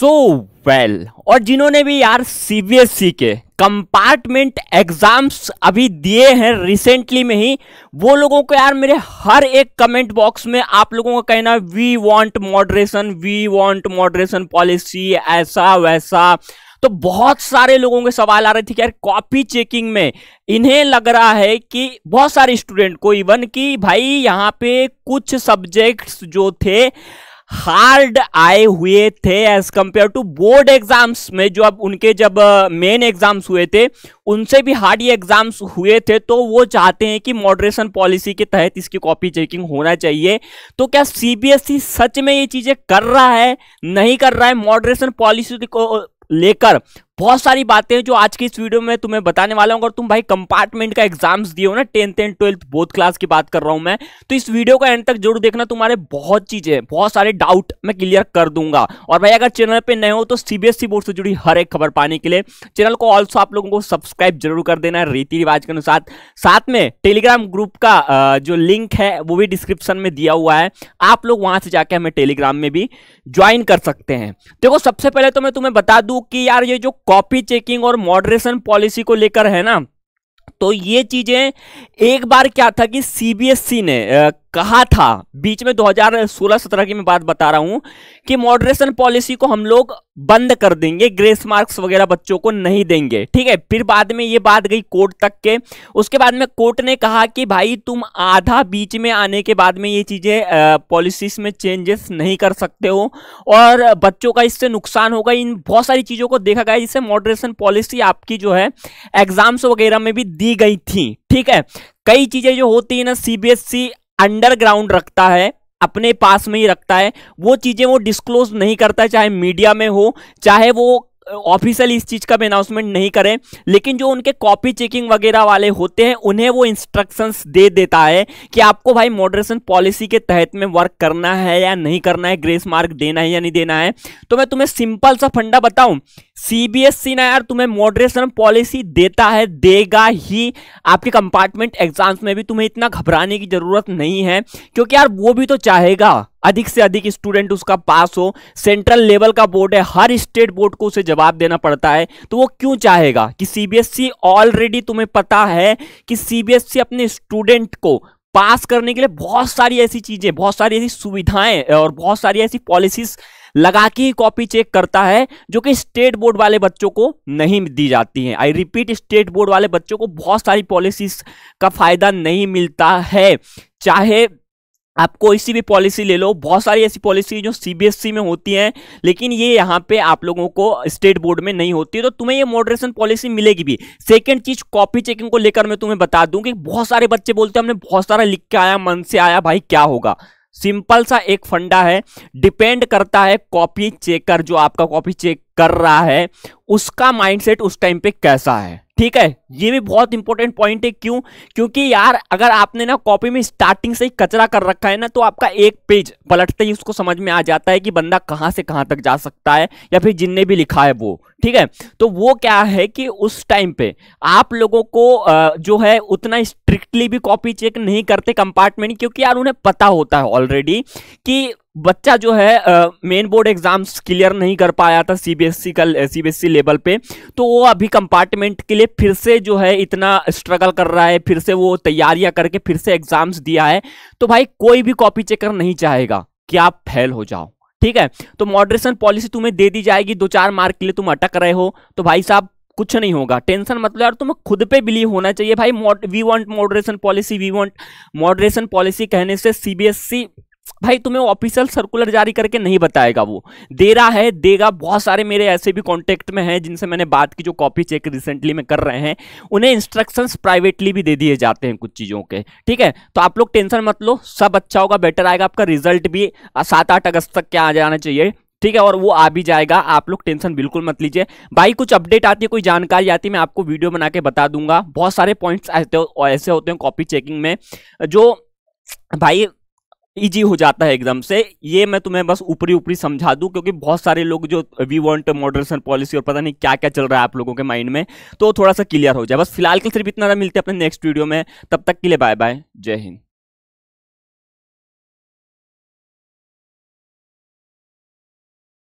so well और जिन्होंने भी यार सीबीएसई e के कंपार्टमेंट एग्जाम्स अभी दिए हैं रिसेंटली में ही वो लोगों को यार मेरे हर एक कमेंट बॉक्स में आप लोगों का कहना we want moderation we want moderation policy ऐसा वैसा तो बहुत सारे लोगों के सवाल आ रहे थे कि यार कॉपी चेकिंग में इन्हें लग रहा है कि बहुत सारे स्टूडेंट को इवन कि भाई यहाँ पे कुछ सब्जेक्ट्स जो थे हार्ड आए हुए थे as compare to board exams में जो अब उनके जब मेन एग्जाम्स हुए थे उनसे भी हार्ड ये एग्जाम्स हुए थे तो वो चाहते हैं कि मॉडरेशन पॉलिसी के तहत इसकी कॉपी चेकिंग होना चाहिए तो क्या सीबीएसई e सच में ये चीजें कर रहा है नहीं कर रहा है मॉडरेशन पॉलिसी को लेकर बहुत सारी बातें जो आज की इस वीडियो में तुम्हें बताने वाला हूँ अगर तुम भाई कंपार्टमेंट का एग्जाम्स दिए हो ना tenth and twelfth both class की बात कर रहा हूँ मैं तो इस वीडियो का एंड तक जरूर देखना तुम्हारे बहुत चीज़ें बहुत सारे डाउट मैं क्लियर कर दूंगा और भाई अगर चैनल पर नए हो तो सीबीएसई बोर्ड e से जुड़ी हर एक खबर पाने के लिए चैनल को ऑल्सो आप लोगों को सब्सक्राइब जरूर कर देना है रीति रिवाज के अनुसार साथ में टेलीग्राम ग्रुप का जो लिंक है वो भी डिस्क्रिप्शन में दिया हुआ है आप लोग वहाँ से जाके हमें टेलीग्राम में भी ज्वाइन कर सकते हैं देखो सबसे पहले तो मैं तुम्हें बता दूँ कि यार ये जो कॉपी चेकिंग और मॉडरेशन पॉलिसी को लेकर है ना तो ये चीज़ें एक बार क्या था कि सीबीएसई ने कहा था बीच में 2016-17 की मैं बात बता रहा हूं कि मॉडरेशन पॉलिसी को हम लोग बंद कर देंगे ग्रेस मार्क्स वगैरह बच्चों को नहीं देंगे ठीक है फिर बाद में ये बात गई कोर्ट तक के उसके बाद में कोर्ट ने कहा कि भाई तुम आधा बीच में आने के बाद में ये चीज़ें पॉलिसीज में चेंजेस नहीं कर सकते हो और बच्चों का इससे नुकसान होगा इन बहुत सारी चीज़ों को देखा गया जिससे मॉडरेशन पॉलिसी आपकी जो है एग्जाम्स वगैरह में भी दी गई थी ठीक है कई चीज़ें जो होती है ना सी अंडरग्राउंड रखता है अपने पास में ही रखता है वो चीज़ें वो डिस्क्लोज नहीं करता चाहे मीडिया में हो चाहे वो ऑफिशियल इस चीज़ का अनाउंसमेंट नहीं करें लेकिन जो उनके कॉपी चेकिंग वगैरह वाले होते हैं उन्हें वो इंस्ट्रक्शंस दे देता है कि आपको भाई मॉडरेशन पॉलिसी के तहत में वर्क करना है या नहीं करना है ग्रेस मार्क देना है या नहीं देना है तो मैं तुम्हें सिंपल सा फंडा बताऊं सीबीएसई ना यार तुम्हें मॉडरेशन पॉलिसी देता है देगा ही आपके कंपार्टमेंट एग्जाम्स में भी तुम्हें इतना घबराने की जरूरत नहीं है क्योंकि यार वो भी तो चाहेगा अधिक से अधिक स्टूडेंट उसका पास हो सेंट्रल लेवल का बोर्ड है हर स्टेट बोर्ड को उसे जवाब देना पड़ता है तो वो क्यों चाहेगा कि सीबीएसई ऑलरेडी तुम्हें पता है कि सीबीएसई अपने स्टूडेंट को पास करने के लिए बहुत सारी ऐसी चीजें बहुत सारी ऐसी सुविधाएं और बहुत सारी ऐसी पॉलिसीज लगा के ही कॉपी चेक करता है जो कि स्टेट बोर्ड वाले बच्चों को नहीं दी जाती है आई रिपीट स्टेट बोर्ड वाले बच्चों को बहुत सारी पॉलिसीज का फायदा नहीं मिलता है चाहे आप कोई सी भी पॉलिसी ले लो बहुत सारी ऐसी पॉलिसी जो सीबीएसई e में होती हैं लेकिन ये यहाँ पे आप लोगों को स्टेट बोर्ड में नहीं होती है तो तुम्हें ये मॉडरेशन पॉलिसी मिलेगी भी सेकंड चीज कॉपी चेकिंग को लेकर मैं तुम्हें बता दूं कि बहुत सारे बच्चे बोलते हैं हमने बहुत सारा लिख के आया मन से आया भाई क्या होगा सिंपल सा एक फंडा है डिपेंड करता है कॉपी चेकर जो आपका कॉपी चेक कर रहा है उसका माइंडसेट उस टाइम पे कैसा है ठीक है ये भी बहुत इंपॉर्टेंट पॉइंट है क्यों क्योंकि यार अगर आपने ना कॉपी में स्टार्टिंग से ही कचरा कर रखा है ना तो आपका एक पेज पलटते ही उसको समझ में आ जाता है कि बंदा कहाँ से कहाँ तक जा सकता है या फिर जिनने भी लिखा है वो ठीक है तो वो क्या है कि उस टाइम पे आप लोगों को जो है उतना स्ट्रिक्टली भी कॉपी चेक नहीं करते कंपार्टमेंट क्योंकि यार उन्हें पता होता है ऑलरेडी कि बच्चा जो है मेन बोर्ड एग्जाम्स क्लियर नहीं कर पाया था सीबीएसई का सीबीएसई लेवल पे तो वो अभी कंपार्टमेंट के लिए फिर से जो है इतना स्ट्रगल कर रहा है फिर से वो तैयारियां करके फिर से एग्जाम्स दिया है तो भाई कोई भी कॉपी चेकर नहीं चाहेगा कि आप फेल हो जाओ ठीक है तो मॉडरेशन पॉलिसी तुम्हें दे दी जाएगी दो चार मार्क के लिए तुम अटक रहे हो तो भाई साहब कुछ नहीं होगा टेंशन मतलब यार तुम्हें खुद पे बिलीव होना चाहिए भाई we want moderation policy we want moderation policy कहने से सीबीएसई भाई तुम्हें ऑफिशियल सर्कुलर जारी करके नहीं बताएगा वो दे रहा है देगा बहुत सारे मेरे ऐसे भी कांटेक्ट में हैं जिनसे मैंने बात की जो कॉपी चेक रिसेंटली में कर रहे हैं उन्हें इंस्ट्रक्शंस प्राइवेटली भी दे दिए जाते हैं कुछ चीज़ों के ठीक है तो आप लोग टेंशन मत लो सब अच्छा होगा बेटर आएगा आपका रिजल्ट भी सात आठ अगस्त तक क्या आ जाना चाहिए ठीक है और वो आ भी जाएगा आप लोग टेंशन बिल्कुल मत लीजिए भाई कुछ अपडेट आती है कोई जानकारी आती है मैं आपको वीडियो बना के बता दूंगा बहुत सारे पॉइंट्स ऐसे होते हैं कॉपी चेकिंग में जो भाई इजी हो जाता है एकदम से ये मैं तुम्हें बस ऊपरी ऊपरी समझा दूं क्योंकि बहुत सारे लोग जो वी वांट मॉडरेशन पॉलिसी और पता नहीं क्या क्या चल रहा है आप लोगों के माइंड में तो थोड़ा सा क्लियर हो जाए बस फिलहाल के सिर्फ इतना मिलते हैं अपने नेक्स्ट वीडियो में तब तक के लिए बाय बाय जय हिंद